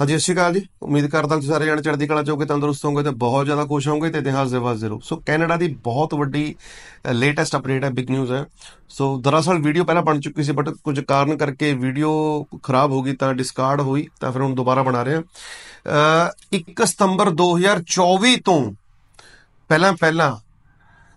ਹਾਂਜੀ ਸਤਿ ਸ਼੍ਰੀ ਅਕਾਲ ਜੀ ਉਮੀਦ ਕਰਦਾ ਕਿ ਸਾਰੇ ਜਣ ਚੜ੍ਹਦੀ ਕਲਾ ਚੋਕੇ ਤੰਦਰੁਸਤ ਹੋਗੇ ਤੇ ਬਹੁਤ ਜ਼ਿਆਦਾ ਖੁਸ਼ ਹੋਗੇ ਤੇ ਇਤਿਹਾਸ ਦੇ ਵਾਸਤੇ ਰਹੋ ਸੋ ਕੈਨੇਡਾ ਦੀ ਬਹੁਤ ਵੱਡੀ ਲੇਟੈਸਟ ਅਪਡੇਟ ਹੈ ਬਿਗ ਨਿਊਜ਼ ਹੈ ਸੋ ਦਰਅਸਲ ਵੀਡੀਓ ਪਹਿਲਾਂ ਬਣ ਚੁੱਕੀ ਸੀ ਬਟ ਕੁਝ ਕਾਰਨ ਕਰਕੇ ਵੀਡੀਓ ਖਰਾਬ ਹੋ ਗਈ ਤਾਂ ਡਿਸਕਾਰਡ ਹੋਈ ਤਾਂ ਫਿਰ ਹੁਣ ਦੁਬਾਰਾ ਬਣਾ ਰਹੇ ਹਾਂ 1 ਸਤੰਬਰ 2024 ਤੋਂ ਪਹਿਲਾਂ ਪਹਿਲਾਂ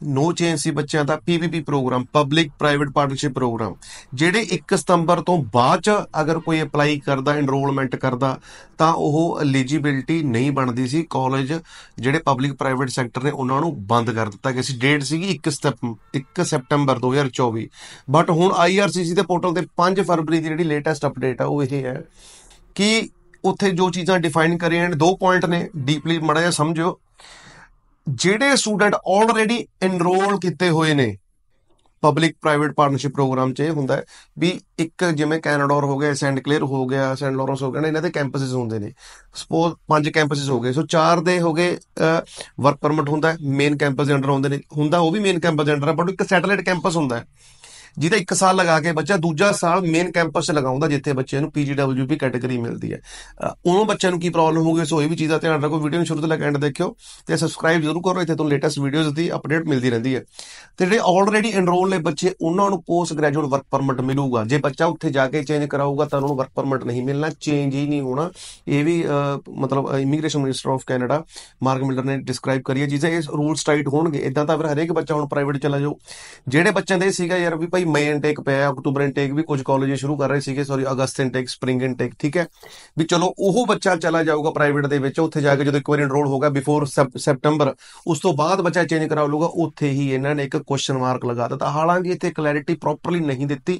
ਨੋ ਚੇਂਜ ਸੀ ਬੱਚਿਆਂ ਦਾ PPP programme public private partnership programme ਜਿਹੜੇ 1 ਸਤੰਬਰ ਤੋਂ ਬਾਅਦ ਚ ਅਗਰ ਕੋਈ ਅਪਲਾਈ ਕਰਦਾ ਐਨਰੋਲਮੈਂਟ ਕਰਦਾ ਤਾਂ ਉਹ ਐਲੀਜੀਬਿਲਟੀ ਨਹੀਂ ਬਣਦੀ ਸੀ ਕਾਲਜ ਜਿਹੜੇ ਪਬਲਿਕ ਪ੍ਰਾਈਵੇਟ ਸੈਕਟਰ ਨੇ ਉਹਨਾਂ ਨੂੰ ਬੰਦ ਕਰ ਦਿੱਤਾ ਗਿਆ ਸੀ ਡੇਟ ਸੀਗੀ 1 ਸਤੰਬਰ 2024 ਬਟ ਹੁਣ ਆਈਆਰਸੀਸੀ ਦੇ ਪੋਰਟਲ ਤੇ 5 ਫਰਵਰੀ ਦੀ ਜਿਹੜੀ ਲੇਟੈਸਟ ਅਪਡੇਟ ਆ ਉਹ ਇਹ ਹੈ ਕਿ ਉੱਥੇ ਜੋ ਚੀਜ਼ਾਂ ਡਿਫਾਈਨ ਕਰੀਆਂ ਨੇ ਦੋ ਪੁਆਇੰਟ ਨੇ ਡੀਪਲੀ ਮੜਾ ਜਾ ਸਮਝੋ ਜਿਹੜੇ ਸਟੂਡੈਂਟ ਆਲਰੇਡੀ ਐਨਰੋਲ ਕੀਤੇ ਹੋਏ ਨੇ ਪਬਲਿਕ ਪ੍ਰਾਈਵੇਟ ਪਾਰਟਨਰਸ਼ਿਪ ਪ੍ਰੋਗਰਾਮ 'ਚ ਇਹ ਹੁੰਦਾ ਹੈ ਵੀ ਇੱਕ ਜਿਵੇਂ ਕੈਨੇਡਾਰ ਹੋ ਗਿਆ ਸੈਂਟ ਕਲੇਅਰ ਹੋ ਗਿਆ ਸੈਂਟ ਲੋਰੈਂਸ ਹੋ ਗਿਆ ਇਹਨਾਂ ਦੇ ਕੈਂਪਸਸ ਹੁੰਦੇ ਨੇ ਸਪੋਜ਼ ਪੰਜ ਕੈਂਪਸਸ ਹੋ ਗਏ ਸੋ ਚਾਰ ਦੇ ਹੋ ਗਏ ਵਰਕ ਪਰਮਿਟ ਹੁੰਦਾ ਮੇਨ ਕੈਂਪਸ ਦੇ ਅੰਡਰ ਆਉਂਦੇ ਨੇ ਹੁੰਦਾ ਉਹ ਵੀ ਮੇਨ ਕੈਂਪਸ ਦੇ ਅੰਡਰ ਆ ਬਟ ਇੱਕ ਸੈਟੇਲਾਈਟ ਕੈਂਪਸ ਹੁੰਦਾ ਹੈ ਜਿਹਦਾ ਇੱਕ ਸਾਲ ਲਗਾ ਕੇ ਬੱਚਾ ਦੂਜਾ ਸਾਲ ਮੇਨ ਕੈਂਪਸ 'ਚ ਲਗਾਉਂਦਾ ਜਿੱਥੇ ਬੱਚਿਆਂ ਨੂੰ ਪੀਜੀਡਬਲਯੂਪੀ ਕੈਟਾਗਰੀ ਮਿਲਦੀ ਹੈ ਉਹਨਾਂ ਬੱਚਿਆਂ ਨੂੰ ਕੀ ਪ੍ਰੋਬਲਮ ਹੋਊਗੀ ਸੋ ਇਹ ਵੀ ਚੀਜ਼ਾਂ ਧਿਆਨ ਰੱਖੋ ਵੀਡੀਓ ਨੂੰ ਸ਼ੁਰੂ ਤੋਂ ਲੈ ਕੇ ਐਂਡ ਦੇਖਿਓ ਤੇ ਸਬਸਕ੍ਰਾਈਬ ਜ਼ਰੂਰ ਕਰੋ ਇੱਥੇ ਤੁਹਾਨੂੰ ਲੇਟੈਸਟ ਵੀਡੀਓਜ਼ ਦੀ ਅਪਡੇਟ ਮਿਲਦੀ ਰਹਿੰਦੀ ਹੈ ਤੇ ਜਿਹੜੇ ਆਲਰੇਡੀ ਐਨਰੋਲ ਨੇ ਬੱਚੇ ਉਹਨਾਂ ਨੂੰ ਪੋਸਟ ਗ੍ਰੈਜੂਏਟ ਵਰਕ ਪਰਮਿਟ ਮਿਲੂਗਾ ਜੇ ਬੱਚਾ ਉੱਥੇ ਜਾ ਕੇ ਚੇਂਜ ਕਰਾਊਗਾ ਤਾਂ ਉਹਨੂੰ ਵਰਕ ਪਰਮਿਟ ਨਹੀਂ ਮਿਲਣਾ ਚੇਂਜ ਹੀ ਨਹੀਂ ਹੋਣਾ ਇਹ ਵੀ ਮਤਲਬ immigration minister of Canada Mark Miller ਨੇ ਡਿਸਕ੍ਰਾਈਬ ਕਰੀ ਹੈ ਚੀਜ਼ਾਂ ਇਹ ਰੂਲਸ ਟਾਈਟ ਹੋਣਗੇ ਇਦਾਂ ਤਾਂ ਫਿਰ ਹਰੇਕ ਬੱਚਾ ਹੁਣ ਪ੍ਰਾਈਵੇਟ ਚਲਾ ਜਾਓ ਜਿਹੜੇ ਬੱਚਿਆਂ ਦੇ ਸੀਗਾ ਯਾਰ ਵੀ ਭਾਈ ਭਾਈ ਮਈ ਇਨਟੇਕ ਪਿਆ ਅਕਤੂਬਰ ਇਨਟੇਕ ਵੀ ਕੁਝ ਕਾਲਜ ਸ਼ੁਰੂ ਕਰ ਰਹੇ ਸੀਗੇ ਸੌਰੀ ਅਗਸਤ ਇਨਟੇਕ ਸਪ੍ਰਿੰਗ ਇਨਟੇਕ ਠੀਕ ਹੈ ਵੀ ਚਲੋ ਉਹ ਬੱਚਾ ਚਲਾ ਜਾਊਗਾ ਪ੍ਰਾਈਵੇਟ ਦੇ ਵਿੱਚ ਉੱਥੇ ਜਾ ਕੇ ਜਦੋਂ ਇੱਕ ਵਾਰ ਇਨਰੋਲ ਹੋਗਾ ਬਿਫੋਰ ਸੈਪਟੈਂਬਰ ਉਸ ਤੋਂ ਬਾਅਦ ਬੱਚਾ ਚੇਂਜ ਕਰਾ ਲੂਗਾ ਉੱਥੇ ਹੀ ਇਹਨਾਂ ਨੇ ਇੱਕ ਕੁਐਸਚਨ ਮਾਰਕ ਲਗਾ ਦਿੱਤਾ ਹਾਲਾਂਕਿ ਇੱਥੇ ਕਲੈਰਿਟੀ ਪ੍ਰੋਪਰਲੀ ਨਹੀਂ ਦਿੱਤੀ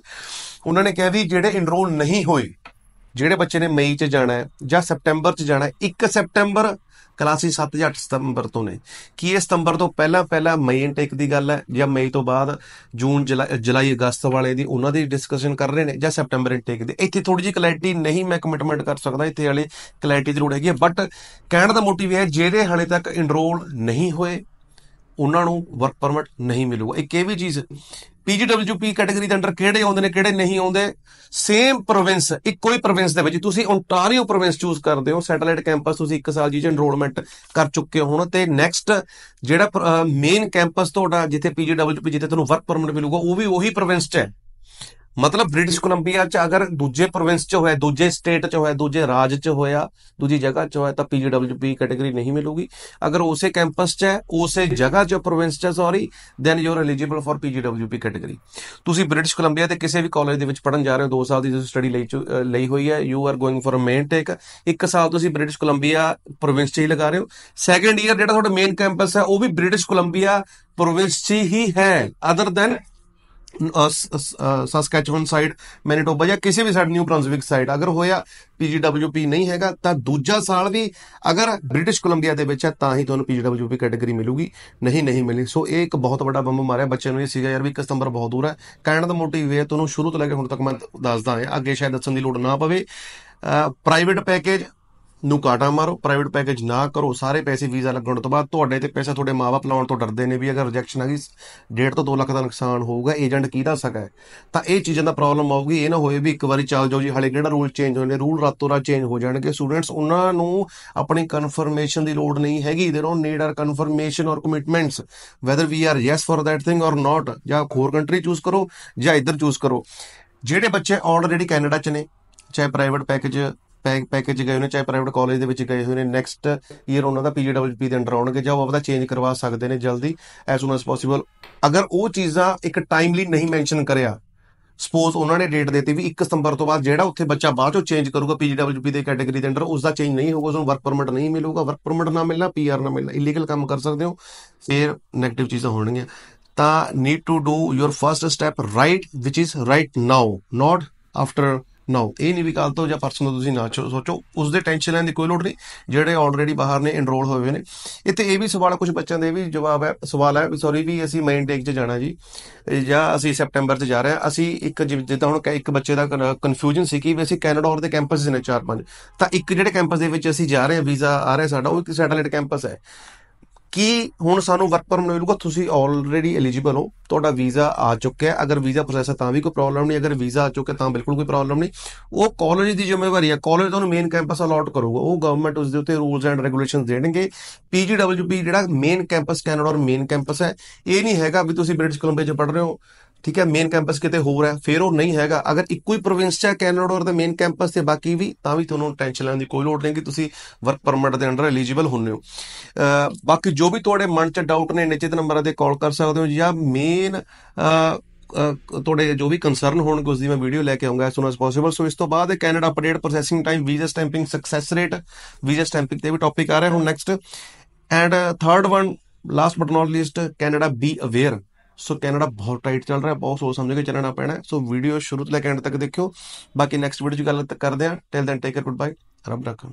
ਉਹਨਾਂ ਨੇ ਕਿਹਾ ਵੀ ਜਿਹੜੇ ਇਨਰੋਲ ਨਹੀਂ ਹੋਏ ਜਿਹੜੇ ਬੱਚੇ ਨੇ ਮਈ 'ਚ ਜਾਣਾ ਹੈ ਜਾਂ ਸੈਪਟੈਂਬਰ 'ਚ ਜਾਣਾ ਹੈ 1 ਸੈਪਟੈਂਬਰ ਕਲਾਸੀ 7 ਜਾਂ 8 ਸਤੰਬਰ ਤੋਂ ਨੇ ਕੀ ਇਹ ਸਤੰਬਰ ਤੋਂ ਪਹਿਲਾਂ ਪਹਿਲਾਂ ਮਈ ਇਨਟੇਕ ਦੀ ਗੱਲ ਹੈ ਜਾਂ ਮਈ ਤੋਂ ਬਾਅਦ ਜੂਨ ਜੁਲਾਈ ਅਗਸਤ ਵਾਲੇ ਦੀ ਉਹਨਾਂ ਦੀ ਡਿਸਕਸ਼ਨ ਕਰ ਰਹੇ ਨੇ ਜਾਂ ਸੈਪਟੈਂਬਰ ਇਨਟੇਕ ਦੀ ਇੱਥੇ ਥੋੜੀ ਜੀ ਕਲੈਰਿਟੀ ਨਹੀਂ ਮੈਂ ਕਮਿਟਮੈਂਟ ਕਰ ਸਕਦਾ ਇੱਥੇ ਹਲੇ ਕਲੈਰਿਟੀ ਜ਼ਰੂਰ ਹੈਗੀ ਬਟ ਕਹਿਣ ਦਾ ਮੋਟਿਵ ਇਹ ਹੈ ਜਿਹੜੇ ਹਲੇ ਤੱਕ ਇਨਰੋਲ ਨਹੀਂ ਹੋਏ ਉਹਨਾਂ ਨੂੰ ਵਰਕ ਪਰਮਿਟ ਨਹੀਂ ਮਿਲੂਗਾ ਇੱਕ ਇਹ ਵੀ ਚੀਜ਼ ਪੀਜੀਡਬਲਯੂਪੀ ਕੈਟਾਗਰੀ ਦੇ ਅੰਡਰ ਕਿਹੜੇ ਆਉਂਦੇ ਨੇ ਕਿਹੜੇ ਨਹੀਂ ਆਉਂਦੇ ਸੇਮ ਪ੍ਰੋਵਿੰਸ ਇੱਕੋ ਹੀ ਪ੍ਰੋਵਿੰਸ ਦੇ ਵਿੱਚ ਤੁਸੀਂ ਓਨਟਾਰੀਓ ਪ੍ਰੋਵਿੰਸ ਚੂਜ਼ ਕਰਦੇ ਹੋ ਸੈਟੇਲਾਈਟ ਕੈਂਪਸ ਤੁਸੀਂ 1 ਸਾਲ ਜਿਹਦੇ ਐਨਰੋਲਮੈਂਟ ਕਰ ਚੁੱਕੇ ਹੋ ਹੁਣ ਤੇ ਨੈਕਸਟ ਜਿਹੜਾ ਮੇਨ ਕੈਂਪਸ ਤੁਹਾਡਾ ਜਿੱਥੇ ਪੀਜੀਡਬਲਯੂਪੀ ਜਿੱਥੇ ਤੁਹਾਨੂੰ ਵਰਕ ਪਰਮਿਟ ਮਿਲੂਗਾ ਉਹ ਵੀ ਉਹੀ ਪ੍ਰੋਵਿੰਸ 'ਚ ਹੈ ਮਤਲਬ ਬ੍ਰਿਟਿਸ਼ ਕੋਲੰਬੀਆ ਚ ਅਗਰ ਦੂਜੇ ਪ੍ਰੋਵਿੰਸ ਚ ਹੋਇਆ ਦੂਜੇ ਸਟੇਟ ਚ ਹੋਇਆ ਦੂਜੇ ਰਾਜ ਚ ਹੋਇਆ ਦੂਜੀ ਜਗ੍ਹਾ ਚ ਹੋਇਆ ਤਾਂ ਪੀਜੀਡਬਲਯੂਪੀ ਕੈਟਾਗਰੀ ਨਹੀਂ ਮਿਲੂਗੀ ਅਗਰ ਉਸੇ ਕੈਂਪਸ ਚ ਹੈ ਉਸੇ ਜਗ੍ਹਾ ਚ ਪ੍ਰੋਵਿੰਸ ਚ sorry then you are eligible for PGWP category ਤੁਸੀਂ ਬ੍ਰਿਟਿਸ਼ ਕੋਲੰਬੀਆ ਤੇ ਕਿਸੇ ਵੀ ਕਾਲਜ ਦੇ ਵਿੱਚ ਪੜਨ ਜਾ ਰਹੇ ਹੋ 2 ਸਾਲ ਦੀ ਤੁਸੀਂ ਸਟੱਡੀ ਲਈ ਲਈ ਹੋਈ ਹੈ you are going for a main take ਇੱਕ ਸਾਲ ਤੁਸੀਂ ਬ੍ਰਿਟਿਸ਼ ਕੋਲੰਬੀਆ ਪ੍ਰੋਵਿੰਸ ਚ ਹੀ ਲਗਾ ਰਹੇ ਹੋ ਸੈਕੰਡ ਈਅਰ ਜਿਹੜਾ ਤੁਹਾਡਾ ਮੇਨ ਕੈਂਪਸ ਹੈ ਉਹ ਵੀ ਬ੍ਰਿਟਿਸ਼ ਕੋਲੰਬੀਆ ਪ੍ਰੋਵਿੰਸ ਚ ਹੀ ਹੈ other than Saskatchewan side Manitoba ਜਾਂ ਕਿਸੇ ਵੀ ਸਾਈਡ ਨਿਊ ਬ੍ਰਾਂਸਵਿਕ ਸਾਈਡ ਅਗਰ ਹੋਇਆ ਪੀਜੀਡਬਲਯੂਪੀ ਨਹੀਂ ਹੈਗਾ ਤਾਂ ਦੂਜਾ ਸਾਲ ਵੀ ਅਗਰ ਬ੍ਰਿਟਿਸ਼ ਕੋਲੰਬੀਆ ਦੇ ਵਿੱਚ ਹੈ ਤਾਂ ਹੀ ਤੁਹਾਨੂੰ ਪੀਜੀਡਬਲਯੂਪੀ ਕੈਟਾਗਰੀ ਮਿਲੂਗੀ ਨਹੀਂ ਨਹੀਂ ਮਿਲਣੀ ਸੋ ਇਹ ਇੱਕ ਬਹੁਤ ਵੱਡਾ ਬੰਬ ਮਾਰਿਆ ਬੱਚੇ ਨੂੰ ਇਹ ਸੀਗਾ ਯਾਰ ਵੀ 1 ਸਤੰਬਰ ਬਹੁਤ ਦੂਰ ਹੈ ਕਹਿਣ ਦਾ ਮੋਟਿਵ ਇਹ ਹੈ ਤੁਹਾਨੂੰ ਸ਼ੁਰੂ ਤੋਂ ਲੈ ਕੇ ਹੁਣ ਤੱਕ ਮੈਂ ਦੱਸਦਾ ਹਾਂ ਅੱਗੇ ਸ਼ਾਇਦ ਦੱਸਣ ਦੀ ਲੋੜ ਨਾ ਪਵੇ ਪ੍ਰਾਈਵੇਟ ਪੈਕੇਜ ਨੂੰ ਕਾਟਾ ਮਾਰੋ ਪ੍ਰਾਈਵੇਟ ਪੈਕੇਜ ਨਾ ਕਰੋ ਸਾਰੇ ਪੈਸੇ ਵੀਜ਼ਾ ਲੱਗਣ ਤੋਂ ਬਾਅਦ ਤੁਹਾਡੇ ਤੇ ਪੈਸਾ ਤੁਹਾਡੇ ਮਾਪੇ ਲਾਉਣ ਤੋਂ ਡਰਦੇ ਨੇ ਵੀ ਅਗਰ ਰਿਜੈਕਸ਼ਨ ਆ ਗਈ 1.5 ਤੋਂ 2 ਲੱਖ ਦਾ ਨੁਕਸਾਨ ਹੋਊਗਾ ਏਜੰਟ ਕੀ ਦੱਸ ਸਕਾ ਤਾਂ ਇਹ ਚੀਜ਼ਾਂ ਦਾ ਪ੍ਰੋਬਲਮ ਆਊਗੀ ਇਹ ਨਾ ਹੋਏ ਵੀ ਇੱਕ ਵਾਰੀ ਚੱਲ ਜਾਓ ਜੀ ਹਲੇ ਕਿਹੜਾ ਰੂਲ ਚੇਂਜ ਹੋਣੇ ਰੂਲ ਰਾਤੋਂ ਰਾਤ ਚੇਂਜ ਹੋ ਜਾਣਗੇ ਸਟੂਡੈਂਟਸ ਉਹਨਾਂ ਨੂੰ ਆਪਣੀ ਕਨਫਰਮੇਸ਼ਨ ਦੀ ਲੋੜ ਨਹੀਂ ਹੈਗੀ ਦੇ don't need our confirmation or commitments whether we are yes for that thing or not ਜਾਂ ਹੋਰ ਕੰਟਰੀ ਚੂਜ਼ ਕਰੋ ਜਾਂ ਇੱਧਰ ਚੂਜ਼ ਕਰੋ ਜਿਹੜੇ ਬੱਚੇ ਆਲਰੇਡੀ ਕੈਨੇਡਾ ਚ ਨੇ ਚਾਹੇ ਪ੍ਰਾਈਵੇਟ ਪੈਕੇਜ ਪੈਕੇਜ ਗਏ ਨੇ ਚਾਹੇ ਪ੍ਰਾਈਵੇਟ ਕਾਲਜ ਦੇ ਵਿੱਚ ਗਏ ਹੋਏ ਨੇ ਨੈਕਸਟ ਈਅਰ ਉਹਨਾਂ ਦਾ ਪੀਜੀਡਬਲਯੂਪੀ ਦੇ ਅੰਡਰ ਆਉਣਗੇ ਜਾਂ ਉਹ ਆਪਦਾ ਚੇਂਜ ਕਰਵਾ ਸਕਦੇ ਨੇ ਜਲਦੀ ਐਸ ਸੂਨ ਐਸ ਪੋਸੀਬਲ ਅਗਰ ਉਹ ਚੀਜ਼ਾਂ ਇੱਕ ਟਾਈਮਲੀ ਨਹੀਂ ਮੈਂਸ਼ਨ ਕਰਿਆ ਸਪੋਜ਼ ਉਹਨਾਂ ਨੇ ਡੇਟ ਦਿੱਤੀ ਵੀ 1 ਸਤੰਬਰ ਤੋਂ ਬਾਅਦ ਜਿਹੜਾ ਉੱਥੇ ਬੱਚਾ ਬਾਅਦ ਚੋਂ ਚੇਂਜ ਕਰੂਗਾ ਪੀਜੀਡਬਲਯੂਪੀ ਦੇ ਕੈਟਾਗਰੀ ਦੇ ਅੰਡਰ ਉਸ ਦਾ ਚੇਂਜ ਨਹੀਂ ਹੋਊਗਾ ਉਸ ਨੂੰ ਵਰਕ ਪਰਮਿਟ ਨਹੀਂ ਮਿਲੂਗਾ ਵਰਕ ਪਰਮਿਟ ਨਾ ਮਿਲਣਾ ਪੀਆਰ ਨਾ ਮਿਲਣਾ ਇਲੀਗਲ ਕੰਮ ਕਰ ਸਕਦੇ ਹੋ ਫਿਰ 네ਗੇਟਿਵ ਚੀਜ਼ਾਂ ਹੋਣਗੀਆਂ ਤਾਂ need to do your first step right which is right now not after ਨਾ ਇਹ ਨਹੀਂ ਵੀ ਕੱਲ ਤੋਂ ਜਾਂ ਪਰਸੋਂ ਤੋਂ ਤੁਸੀਂ ਨਾ ਸੋਚੋ ਉਸ ਦੇ ਟੈਨਸ਼ਨ ਲੈਣ ਦੀ ਕੋਈ ਲੋੜ ਨਹੀਂ ਜਿਹੜੇ ਆਲਰੇਡੀ ਬਾਹਰ ਨੇ ਐਨਰੋਲ ਹੋਏ ਹੋਏ ਨੇ ਇੱਥੇ ਇਹ ਵੀ ਸਵਾਲ ਕੁਝ ਬੱਚਿਆਂ ਦੇ ਵੀ ਜਵਾਬ ਹੈ ਸਵਾਲ ਹੈ ਵੀ ਸੌਰੀ ਵੀ ਅਸੀਂ ਮੇਨ ਟੇਕ 'ਚ ਜਾਣਾ ਜੀ ਜਾਂ ਅਸੀਂ ਸੈਪਟੈਂਬਰ 'ਚ ਜਾ ਰਹੇ ਹਾਂ ਅਸੀਂ ਇੱਕ ਜਿੱਦਾਂ ਹੁਣ ਇੱਕ ਬੱਚੇ ਦਾ ਕਨਫਿਊਜ਼ਨ ਸੀ ਕਿ ਵੀ ਅਸੀਂ ਕੈਨੇਡਾ ਹੋਰ ਦੇ ਕੈਂਪਸ ਨੇ ਚਾਰ ਪੰਜ ਤਾਂ ਇੱਕ ਜਿਹੜੇ ਕੈਂਪਸ ਦੇ ਵਿੱਚ ਅਸੀਂ ਜਾ ਰਹੇ ਹਾਂ ਵੀਜ਼ਾ ਆ ਰਿਹਾ ਸਾਡਾ ਉਹ ਇੱਕ ਸੈਟੇਲਾਈਟ ਕੈਂਪਸ ਹੈ ਕੀ ਹੁਣ ਸਾਨੂੰ ਵਰਕ ਪਰਮਿਟ ਮਿਲੂਗਾ ਤੁਸੀਂ ਆਲਰੇਡੀ ਐਲੀਜੀਬਲ ਹੋ ਤੁਹਾਡਾ ਵੀਜ਼ਾ ਆ ਚੁੱਕਿਆ ਹੈ ਅਗਰ ਵੀਜ਼ਾ ਪ੍ਰੋਸੈਸ ਤਾਂ ਵੀ ਕੋਈ ਪ੍ਰੋਬਲਮ ਨਹੀਂ ਅਗਰ ਵੀਜ਼ਾ ਆ ਚੁੱਕਿਆ ਤਾਂ ਬਿਲਕੁਲ ਕੋਈ ਪ੍ਰੋਬਲਮ ਨਹੀਂ ਉਹ ਕਾਲਜ ਦੀ ਜ਼ਿੰਮੇਵਾਰੀ ਹੈ ਕਾਲਜ ਤੁਹਾਨੂੰ ਮੇਨ ਕੈਂਪਸ ਅਲਾਟ ਕਰੂਗਾ ਉਹ ਗਵਰਨਮੈਂਟ ਉਸ ਦੇ ਉੱਤੇ ਰੂਲਸ ਐਂਡ ਰੈਗੂਲੇਸ਼ਨਸ ਦੇਣਗੇ ਪੀਜੀਡਬਲਯੂਪੀ ਜਿਹੜਾ ਮੇਨ ਕੈਂਪਸ ਕੈਨੇਡਾ ਔਰ ਮੇਨ ਕੈਂਪਸ ਹੈ ਇਹ ਨਹੀਂ ਹੈਗਾ ਵੀ ਤੁਸੀਂ ਬ੍ਰਿਟਿਸ਼ ਕੋਲੰਬੀਆ 'ਚ ਪੜ ਰਹੇ ਹੋ ਠੀਕ ਹੈ ਮੇਨ ਕੈਂਪਸ ਕਿਤੇ ਹੋਰ ਹੈ ਫਿਰ ਉਹ ਨਹੀਂ ਹੈਗਾ ਅਗਰ ਇੱਕੋ ਹੀ ਪ੍ਰੋਵਿੰਸ ਚ ਹੈ ਕੈਨੇਡਾ ਔਰ ਦਾ ਮੇਨ ਕੈਂਪਸ ਤੇ ਬਾਕੀ ਵੀ ਤਾਂ ਵੀ ਤੁਹਾਨੂੰ ਟੈਨਸ਼ਨ ਲੈਣ ਦੀ ਕੋਈ ਲੋੜ ਨਹੀਂ ਕਿ ਤੁਸੀਂ ਵਰਕ ਪਰਮਿਟ ਦੇ ਅੰਡਰ ਐਲੀਜੀਬਲ ਹੁੰਨੇ ਹੋ ਬਾਕੀ ਜੋ ਵੀ ਤੁਹਾਡੇ ਮਨ ਚ ਡਾਊਟ ਨੇ ਨਿਸ਼ਚਿਤ ਨੰਬਰ ਨੰਬਰਾਂ ਤੇ ਕਾਲ ਕਰ ਸਕਦੇ ਹੋ ਜਾਂ ਮੇਨ ਤੁਹਾਡੇ ਜੋ ਵੀ ਕੰਸਰਨ ਹੋਣਗੇ ਉਸ ਦੀ ਮੈਂ ਵੀਡੀਓ ਲੈ ਕੇ ਆਉਂਗਾ as soon as possible so ਇਸ ਤੋਂ ਬਾਅਦ Canada update processing time visa stamping success rate visa stamping ਤੇ ਵੀ ਟੌਪਿਕ ਆ ਰਿਹਾ ਹੁਣ next and third one last but not least Canada be aware so Canada ਬਹੁਤ ਟਾਈਟ ਚੱਲ ਰਿਹਾ ਬਹੁਤ ਸੋਚ ਸਮਝ ਕੇ ਚੱਲਣਾ ਪੈਣਾ ਸੋ ਵੀਡੀਓ ਸ਼ੁਰੂ ਤੋਂ ਲੈ ਕੇ ਐਂਡ ਤੱਕ ਦੇਖਿਓ ਬਾਕੀ ਨੈਕਸਟ ਵੀਡੀਓ 'ਚ ਗੱਲ ਕਰਦੇ ਆ till then take care goodbye ਰੱਬ ਰੱਖਾ